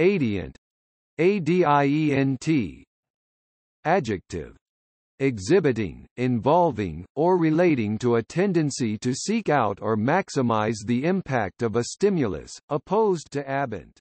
Adient. ADIENT. Adjective. Exhibiting, involving, or relating to a tendency to seek out or maximize the impact of a stimulus, opposed to abent.